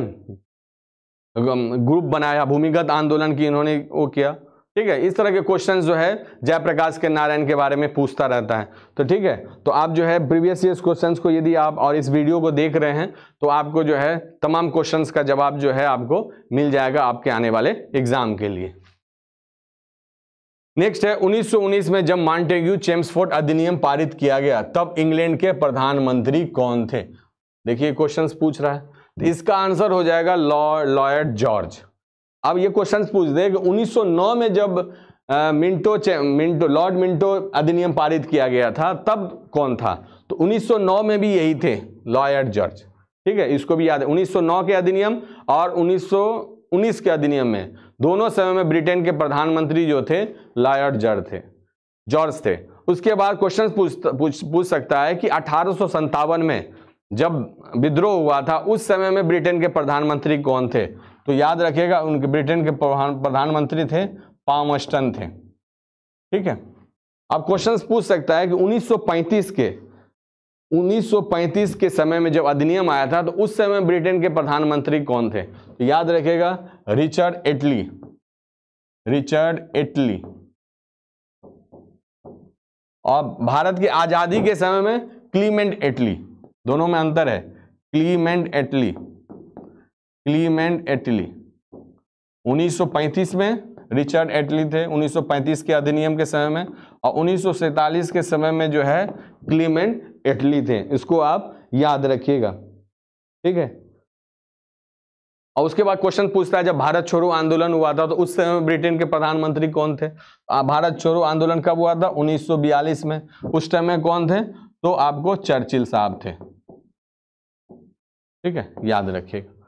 ग्रुप बनाया भूमिगत आंदोलन की इन्होंने वो किया ठीक है इस तरह के क्वेश्चन जो है जयप्रकाश के नारायण के बारे में पूछता रहता है तो ठीक है तो आप जो है प्रीवियस ईयर क्वेश्चन को यदि आप और इस वीडियो को देख रहे हैं तो आपको जो है तमाम क्वेश्चन का जवाब जो है आपको मिल जाएगा आपके आने वाले एग्जाम के लिए नेक्स्ट है 1919 में जब मॉन्टेग्यू चेम्सफोर्ड अधिनियम पारित किया गया तब इंग्लैंड के प्रधानमंत्री कौन थे देखिए क्वेश्चंस पूछ रहा है तो इसका आंसर हो जाएगा लॉयड लौ, जॉर्ज अब ये क्वेश्चन पूछ दे कि 1909 में जब Minto Minto Minto Lord Minto अधिनियम पारित किया गया था तब कौन था तो 1909 में भी यही थे लॉयर जॉर्ज ठीक है इसको भी याद है 1909 के अधिनियम और 1919 के अधिनियम में दोनों समय में ब्रिटेन के प्रधानमंत्री जो थे लॉयर जॉर्ज थे जॉर्ज थे उसके बाद क्वेश्चन पूछ, पूछ पूछ सकता है कि अठारह में जब विद्रोह हुआ था उस समय में ब्रिटेन के प्रधानमंत्री कौन थे तो याद रखिएगा उनके ब्रिटेन के प्रधानमंत्री थे पामस्टन थे ठीक है अब क्वेश्चन पूछ सकता है कि 1935 के 1935 के समय में जब अधिनियम आया था तो उस समय ब्रिटेन के प्रधानमंत्री कौन थे तो याद रखेगा रिचर्ड एटली रिचर्ड एटली और भारत की आज़ादी के समय में क्लीमेंट एटली दोनों में अंतर है क्लीमेंट एटली क्लीमेंट एटली 1935 में रिचर्ड एटली थे 1935 के अधिनियम के समय में और उन्नीस के समय में जो है क्लीमेंट एटली थे इसको आप याद रखिएगा ठीक है और उसके बाद क्वेश्चन पूछता है जब भारत छोड़ो आंदोलन हुआ था तो उस समय ब्रिटेन के प्रधानमंत्री कौन थे भारत छोड़ो आंदोलन कब हुआ था 1942 में उस टाइम में कौन थे तो आपको चर्चिल साहब थे ठीक है याद रखिएगा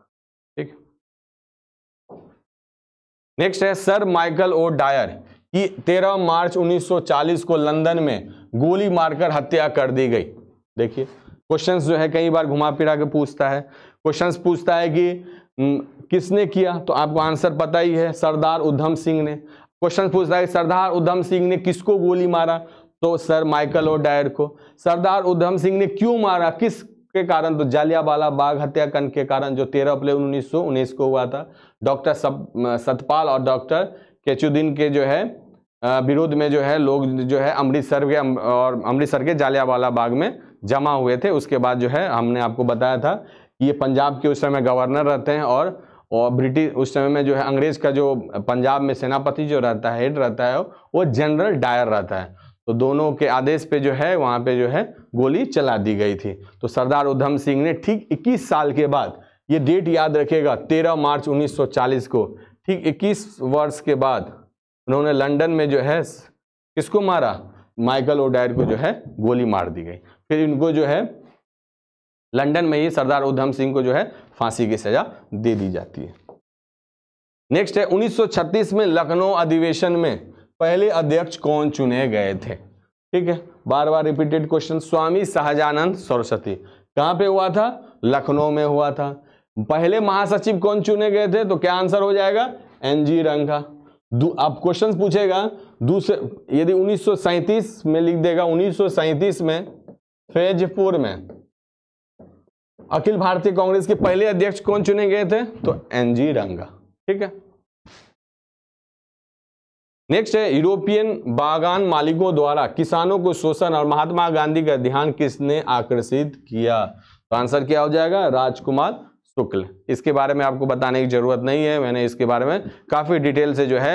नेक्स्ट है सर माइकल ओ डायर की 13 मार्च 1940 को लंदन में गोली मारकर हत्या कर दी गई देखिए क्वेश्चंस जो है कई बार घुमा फिरा के पूछता है क्वेश्चंस पूछता है कि किसने किया तो आपको आंसर पता ही है सरदार उधम सिंह ने क्वेश्चन पूछता है सरदार उधम सिंह ने किसको गोली मारा तो सर माइकल ओ डायर को सरदार उधम सिंह ने क्यों मारा किस के कारण तो जालियावाला बाग हत्याकांड के कारण जो तेरह अप्रैल उन्नीस को हुआ था डॉक्टर सतपाल और डॉक्टर केचुद्दीन के जो है विरोध में जो है लोग जो है अमृतसर के और अमृतसर के जालियावाला बाग में जमा हुए थे उसके बाद जो है हमने आपको बताया था कि ये पंजाब के उस समय गवर्नर रहते हैं और और ब्रिटिश उस समय में जो है अंग्रेज़ का जो पंजाब में सेनापति जो रहता है हेड रहता है वो जनरल डायर रहता है तो दोनों के आदेश पे जो है वहाँ पे जो है गोली चला दी गई थी तो सरदार उधम सिंह ने ठीक 21 साल के बाद ये डेट याद रखेगा 13 मार्च 1940 को ठीक 21 वर्ष के बाद उन्होंने लंदन में जो है किसको मारा माइकल ओडायर को जो है गोली मार दी गई फिर इनको जो है लंदन में ही सरदार उधम सिंह को जो है फांसी की सजा दे दी जाती है नेक्स्ट है 1936 में लखनऊ अधिवेशन में पहले अध्यक्ष कौन चुने गए थे ठीक है बार बार रिपीटेड क्वेश्चन स्वामी शाहजानंद सरस्वती कहाँ पे हुआ था लखनऊ में हुआ था पहले महासचिव कौन चुने गए थे तो क्या आंसर हो जाएगा एनजी रंगा अब क्वेश्चन पूछेगा दूसरे यदि उन्नीस में लिख देगा उन्नीस में फैजपुर में अखिल भारतीय कांग्रेस के पहले अध्यक्ष कौन चुने गए थे तो एन जी रंगा ठीक है नेक्स्ट है यूरोपियन बागान मालिकों द्वारा किसानों को शोषण और महात्मा गांधी का ध्यान किसने आकर्षित किया तो आंसर क्या हो जाएगा राजकुमार शुक्ल इसके बारे में आपको बताने की ज़रूरत नहीं है मैंने इसके बारे में काफ़ी डिटेल से जो है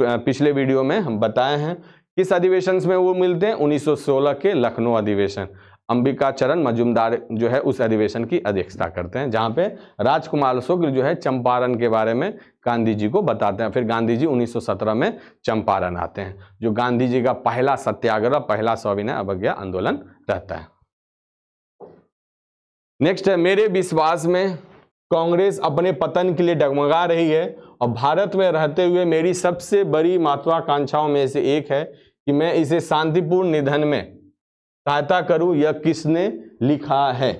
पिछले वीडियो में हम बताए हैं किस अधिवेशन में वो मिलते हैं 1916 के लखनऊ अधिवेशन अंबिका चरण मजुमदार जो है उस अधिवेशन की अध्यक्षता करते हैं जहां पे राजकुमार शुक्ल जो है चंपारण के बारे में गांधी जी को बताते हैं फिर गांधी जी 1917 में चंपारण आते हैं जो गांधी जी का पहला सत्याग्रह पहला स्वाभिनय अवज्ञा आंदोलन रहता है नेक्स्ट है मेरे विश्वास में कांग्रेस अपने पतन के लिए डगमगा रही है और भारत में रहते हुए मेरी सबसे बड़ी महत्वाकांक्षाओं में से एक है कि मैं इसे शांतिपूर्ण निधन में सहायता करूं यह किसने लिखा है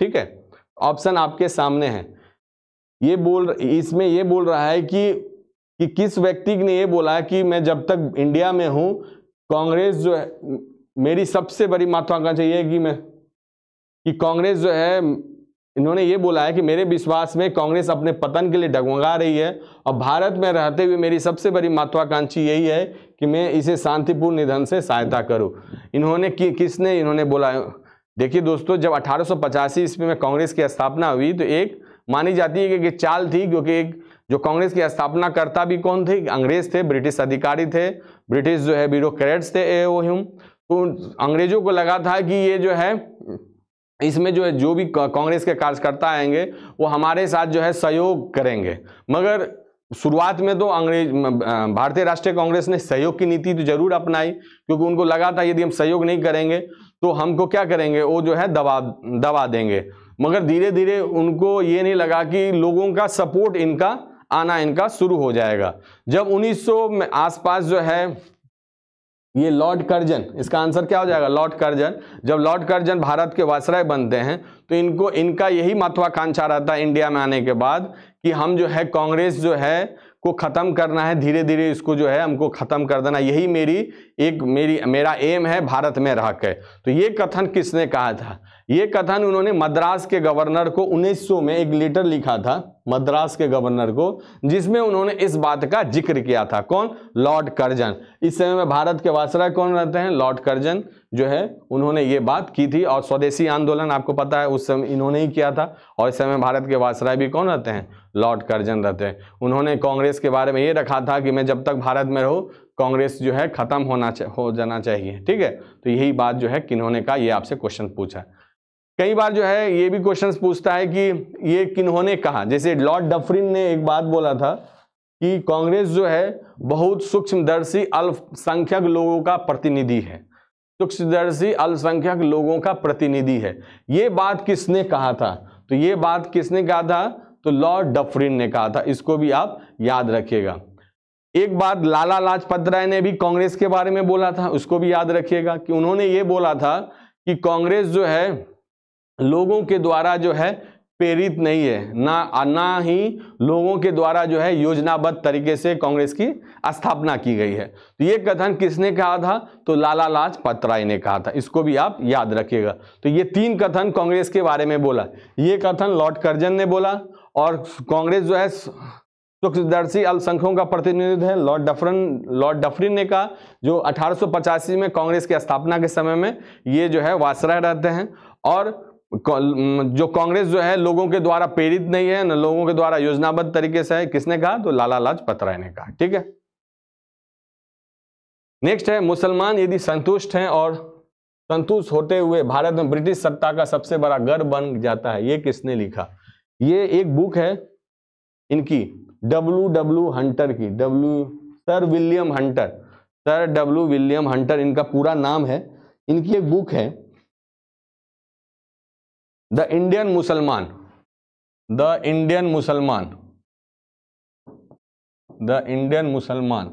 ठीक है ऑप्शन आपके सामने है ये बोल इसमें ये बोल रहा है कि कि किस व्यक्ति ने ये बोला कि मैं जब तक इंडिया में हूँ कांग्रेस जो है मेरी सबसे बड़ी महत्वाकांक्षा ये है कि मैं कि कांग्रेस जो है इन्होंने ये बोला है कि मेरे विश्वास में कांग्रेस अपने पतन के लिए डगमगा रही है और भारत में रहते हुए मेरी सबसे बड़ी महत्वाकांक्षी यही है कि मैं इसे शांतिपूर्ण निधन से सहायता करूं इन्होंने कि, किसने इन्होंने बोला देखिए दोस्तों जब अठारह ईस्वी में कांग्रेस की स्थापना हुई तो एक मानी जाती है कि एक चाल थी क्योंकि एक जो कांग्रेस की स्थापना करता भी कौन थे अंग्रेज थे ब्रिटिश अधिकारी थे ब्रिटिश जो है ब्यूरोक्रेट्स थे ए ओ ह्यूम तो अंग्रेजों को लगा था कि ये जो है इसमें जो है जो भी कांग्रेस के कार्यकर्ता आएंगे वो हमारे साथ जो है सहयोग करेंगे मगर शुरुआत में तो अंग्रेज भारतीय राष्ट्रीय कांग्रेस ने सहयोग की नीति तो जरूर अपनाई क्योंकि उनको लगा था यदि हम सहयोग नहीं करेंगे तो हमको क्या करेंगे वो जो है दबा दबा देंगे मगर धीरे धीरे उनको ये नहीं लगा कि लोगों का सपोर्ट इनका आना इनका शुरू हो जाएगा जब उन्नीस में आसपास जो है ये लॉर्ड कर्जन इसका आंसर क्या हो जाएगा लॉर्ड कर्जन जब लॉर्ड कर्जन भारत के वासराय बनते हैं तो इनको इनका यही महत्वाकांक्षा रहता है इंडिया में आने के बाद कि हम जो है कांग्रेस जो है को ख़त्म करना है धीरे धीरे इसको जो है हमको ख़त्म कर देना यही मेरी एक मेरी मेरा एम है भारत में रह के तो ये कथन किसने कहा था ये कथन उन्होंने मद्रास के गवर्नर को 1900 में एक लेटर लिखा था मद्रास के गवर्नर को जिसमें उन्होंने इस बात का जिक्र किया था कौन लॉर्ड कर्जन इस समय में भारत के वासराय कौन रहते हैं लॉर्ड कर्जन जो है उन्होंने ये बात की थी और स्वदेशी आंदोलन आपको पता है उस समय इन्होंने ही किया था और इस समय भारत के वासराय भी कौन रहते हैं लॉर्ड कर्जन रहते हैं उन्होंने कांग्रेस के बारे में ये रखा था कि मैं जब तक भारत में रहूँ कांग्रेस जो है खत्म होना हो जाना चाहिए ठीक है तो यही बात जो है किन्होंने कहा ये आपसे क्वेश्चन पूछा है कई बार जो है ये भी क्वेश्चंस पूछता है कि ये किन्होंने कहा जैसे लॉर्ड डफरिन ने एक बात बोला था कि कांग्रेस जो है बहुत सूक्ष्मदर्शी अल्पसंख्यक लोगों का प्रतिनिधि है सूक्ष्मदर्शी अल्पसंख्यक लोगों का प्रतिनिधि है ये बात किसने कहा था तो ये बात किसने कहा था तो लॉर्ड डफरिन ने कहा था इसको भी आप याद रखिएगा एक बात लाला लाजपत राय ने भी कांग्रेस के बारे में बोला था उसको भी याद रखिएगा कि उन्होंने ये बोला था कि कांग्रेस जो है लोगों के द्वारा जो है प्रेरित नहीं है ना ना ही लोगों के द्वारा जो है योजनाबद्ध तरीके से कांग्रेस की स्थापना की गई है तो ये कथन किसने कहा था तो लाला लाजपत राय ने कहा था इसको भी आप याद रखिएगा तो ये तीन कथन कांग्रेस के बारे में बोला ये कथन लॉर्ड कर्जन ने बोला और कांग्रेस जो है सूक्ष्मदर्शी अल्पसंख्यकों का प्रतिनिधित्व है लॉर्ड डफरन लॉर्ड डफरिन ने कहा जो अठारह में कांग्रेस की स्थापना के समय में ये जो है वासरा रहते हैं और जो कांग्रेस जो है लोगों के द्वारा प्रेरित नहीं है न लोगों के द्वारा योजनाबद्ध तरीके से है किसने कहा तो लाला लाजपत राय ने कहा ठीक है नेक्स्ट है मुसलमान यदि संतुष्ट हैं और संतुष्ट होते हुए भारत में ब्रिटिश सत्ता का सबसे बड़ा गर्व बन जाता है ये किसने लिखा ये एक बुक है इनकी डब्लू डब्लू हंटर की W sir William Hunter sir W William Hunter इनका पूरा नाम है इनकी एक बुक है the Indian Musalman the Indian Musalman the Indian Musalman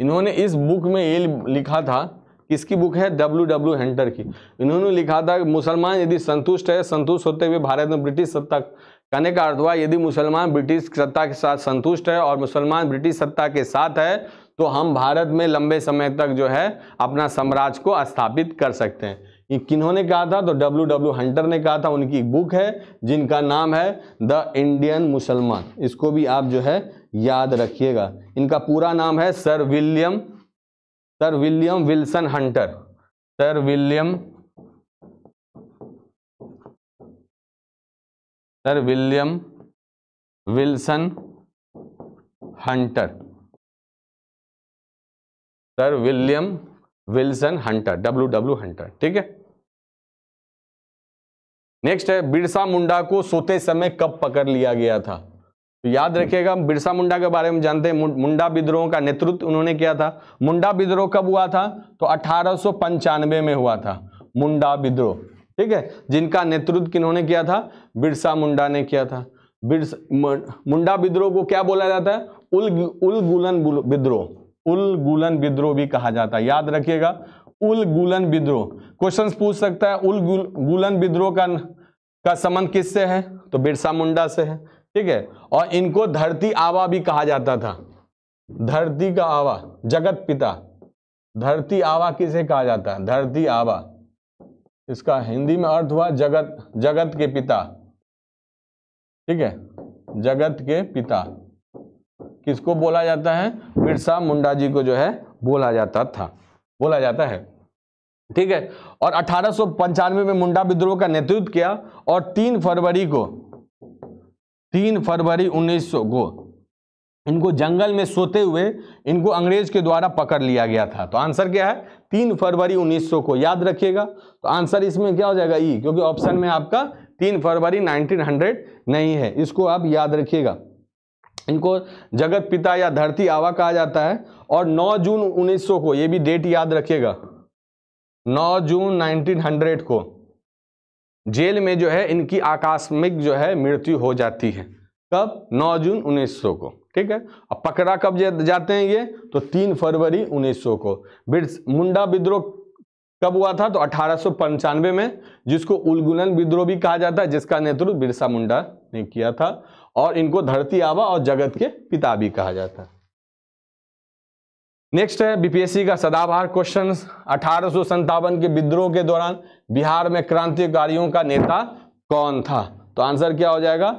इन्होंने इस बुक में ये लिखा था किसकी बुक है डब्ल्यू डब्ल्यू हेंटर की इन्होंने लिखा था मुसलमान यदि संतुष्ट है संतुष्ट होते हुए भारत में ब्रिटिश सत्ता कहने का अर्थ हुआ यदि मुसलमान ब्रिटिश सत्ता के साथ संतुष्ट है और मुसलमान ब्रिटिश सत्ता के साथ है तो हम भारत में लंबे समय तक जो है अपना साम्राज्य को स्थापित कर सकते हैं किन्होंने कहा था तो डब्ल्यू डब्ल्यू हंटर ने कहा था उनकी बुक है जिनका नाम है द इंडियन मुसलमान इसको भी आप जो है याद रखिएगा इनका पूरा नाम है sir William sir William Wilson Hunter sir William sir William Wilson Hunter sir William Wilson Hunter W W Hunter ठीक है नेक्स्ट है बिरसा मुंडा को सोते समय कब पकड़ लिया गया था तो याद हम्म। रखिएगा बिरसा मुंडा के बारे में जानते हैं मुंडा विद्रोह का नेतृत्व उन्होंने किया था मुंडा विद्रोह कब हुआ था तो अठारह में हुआ था मुंडा विद्रोह ठीक है जिनका नेतृत्व किन्होंने किया था बिरसा मुंडा ने किया था बिरसा मुंडा विद्रोह को क्या बोला जाता है उल उल गुलन विद्रोह उल गुलन विद्रोह भी कहा जाता है याद रखिएगा उल गुलन विद्रोह क्वेश्चन पूछ सकता है उल गुलन विद्रोह का का संबंध किससे है तो बिरसा मुंडा से है ठीक है और इनको धरती आवा भी कहा जाता था धरती का आवा जगत पिता धरती आवा किसे कहा जाता है धरती आवा इसका हिंदी में अर्थ हुआ जगत जगत के पिता ठीक है जगत के पिता किसको बोला जाता है बिरसा मुंडा जी को जो है बोला जाता था बोला जाता है ठीक है और अठारह में मुंडा विद्रोह का नेतृत्व किया और तीन फरवरी को तीन फरवरी 1900 को इनको जंगल में सोते हुए इनको अंग्रेज के द्वारा पकड़ लिया गया था तो आंसर क्या है तीन फरवरी 1900 को याद रखिएगा तो आंसर इसमें क्या हो जाएगा ई क्योंकि ऑप्शन में आपका तीन फरवरी 1900 नहीं है इसको आप याद रखिएगा इनको जगत पिता या धरती आवा कहा जाता है और 9 जून 1900 को ये भी डेट याद रखिएगा 9 जून 1900 को जेल में जो है इनकी आकस्मिक जो है मृत्यु हो जाती है कब 9 जून 1900 को ठीक है अब पकड़ा कब जाते हैं ये तो 3 फरवरी 1900 को मुंडा विद्रोह कब हुआ था तो अठारह में जिसको उलगुलन विद्रोह भी कहा जाता है जिसका नेतृत्व बिरसा मुंडा ने किया था और इनको धरती आवा और जगत के पिता भी कहा जाता है नेक्स्ट है बीपीएससी का सदाबहार क्वेश्चन अठारह के विद्रोह के दौरान बिहार में क्रांतिकारियों का नेता कौन था तो आंसर क्या हो जाएगा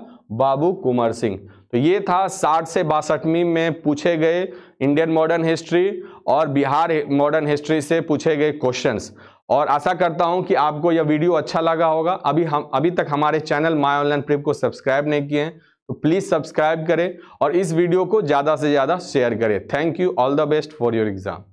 बाबू कुमार सिंह तो ये था साठ से बासठवीं में पूछे गए इंडियन मॉडर्न हिस्ट्री और बिहार मॉडर्न हिस्ट्री से पूछे गए क्वेश्चंस और आशा करता हूं कि आपको यह वीडियो अच्छा लगा होगा अभी हम अभी तक हमारे चैनल माई ऑनलाइन प्रिप को सब्सक्राइब नहीं किए हैं तो प्लीज़ सब्सक्राइब करें और इस वीडियो को ज़्यादा से ज़्यादा शेयर करें thank you all the best for your exam